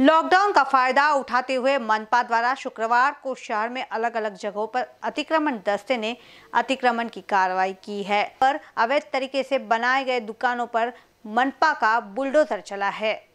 lockdown का फायदा उठाते हुए मनपा द्वारा शुक्रवार को शहर में अलग अलग जगहों पर अतिक्रमण दस्ते ने अतिक्रमण की कार्रवाई की है पर अवैध तरीके से बनाए गए दुकानों पर मनपा का बुलडोजर चला है